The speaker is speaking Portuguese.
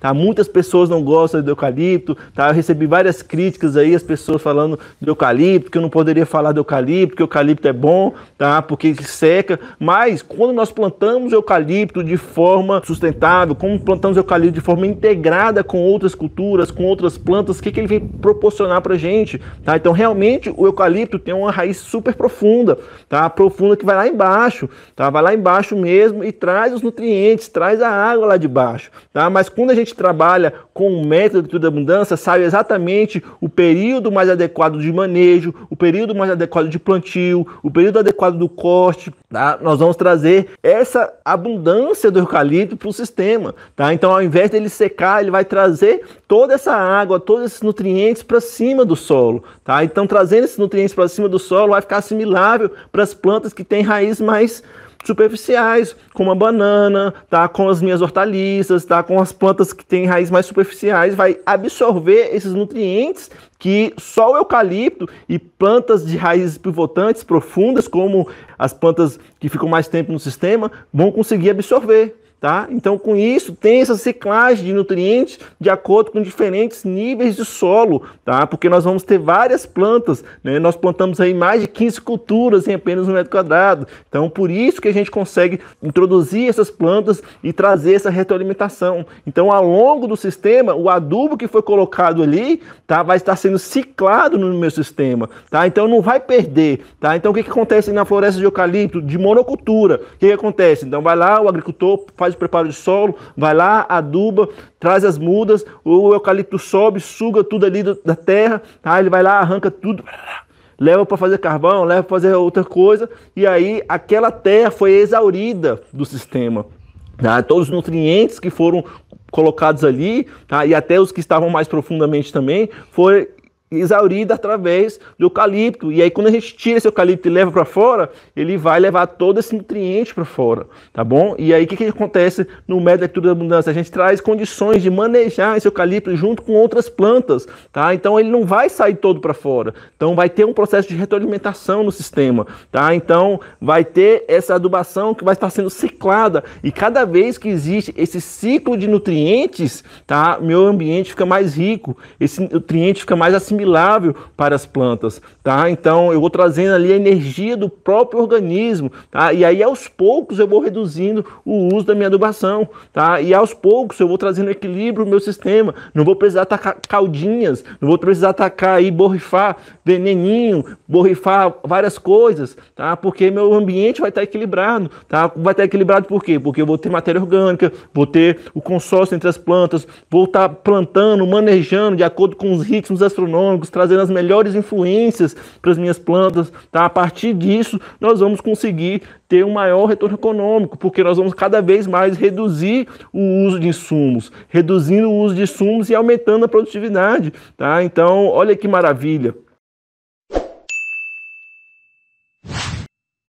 Tá? Muitas pessoas não gostam do eucalipto. Tá? Eu recebi várias críticas aí, as pessoas falando do eucalipto, que eu não poderia falar do eucalipto, que o eucalipto é bom, tá? porque seca. Mas quando nós plantamos eucalipto de forma sustentável, como plantamos eucalipto de forma integrada com outras culturas, com outras plantas, o que, que ele vem proporcionar para a gente? Tá? Então, realmente, o eucalipto tem uma raiz super profunda, tá? profunda que vai lá embaixo, tá? vai lá embaixo mesmo e traz os nutrientes, traz a água lá de baixo. Tá? Mas quando a gente gente trabalha com o método de tudo abundância, sabe exatamente o período mais adequado de manejo, o período mais adequado de plantio, o período adequado do corte. Tá? Nós vamos trazer essa abundância do eucalipto para o sistema. Tá? Então, ao invés dele secar, ele vai trazer toda essa água, todos esses nutrientes para cima do solo. Tá? Então, trazendo esses nutrientes para cima do solo vai ficar assimilável para as plantas que têm raiz mais superficiais, como a banana, tá? Com as minhas hortaliças, tá? Com as plantas que têm raízes mais superficiais, vai absorver esses nutrientes que só o eucalipto e plantas de raízes pivotantes profundas, como as plantas que ficam mais tempo no sistema, vão conseguir absorver. Tá? Então, com isso, tem essa ciclagem de nutrientes de acordo com diferentes níveis de solo, tá? porque nós vamos ter várias plantas. Né? Nós plantamos aí mais de 15 culturas em apenas um metro quadrado. Então, por isso que a gente consegue introduzir essas plantas e trazer essa retroalimentação. Então, ao longo do sistema, o adubo que foi colocado ali tá? vai estar sendo ciclado no meu sistema. Tá? Então, não vai perder. Tá? Então, o que, que acontece na floresta de eucalipto, de monocultura? O que, que acontece? Então, vai lá, o agricultor faz faz o preparo de solo, vai lá, aduba, traz as mudas, o eucalipto sobe, suga tudo ali da terra, tá? ele vai lá, arranca tudo, leva para fazer carvão, leva para fazer outra coisa, e aí aquela terra foi exaurida do sistema. Tá? Todos os nutrientes que foram colocados ali, tá? e até os que estavam mais profundamente também, foi exaurida através do eucalipto. E aí, quando a gente tira esse eucalipto e leva para fora, ele vai levar todo esse nutriente para fora, tá bom? E aí, o que, que acontece no método de da Abundância? A gente traz condições de manejar esse eucalipto junto com outras plantas, tá? Então, ele não vai sair todo para fora. Então, vai ter um processo de retroalimentação no sistema, tá? Então, vai ter essa adubação que vai estar sendo ciclada. E cada vez que existe esse ciclo de nutrientes, tá? Meu ambiente fica mais rico, esse nutriente fica mais assimilado assimilável para as plantas, tá? Então eu vou trazendo ali a energia do próprio organismo, tá? E aí aos poucos eu vou reduzindo o uso da minha adubação, tá? E aos poucos eu vou trazendo equilíbrio no meu sistema, não vou precisar atacar caldinhas, não vou precisar atacar e borrifar veneninho, borrifar várias coisas, tá? Porque meu ambiente vai estar equilibrado, tá? Vai estar equilibrado por quê? Porque eu vou ter matéria orgânica, vou ter o consórcio entre as plantas, vou estar plantando, manejando de acordo com os ritmos astronômicos agronômicos, trazendo as melhores influências para as minhas plantas, tá? A partir disso, nós vamos conseguir ter um maior retorno econômico, porque nós vamos cada vez mais reduzir o uso de insumos, reduzindo o uso de insumos e aumentando a produtividade, tá? Então, olha que maravilha.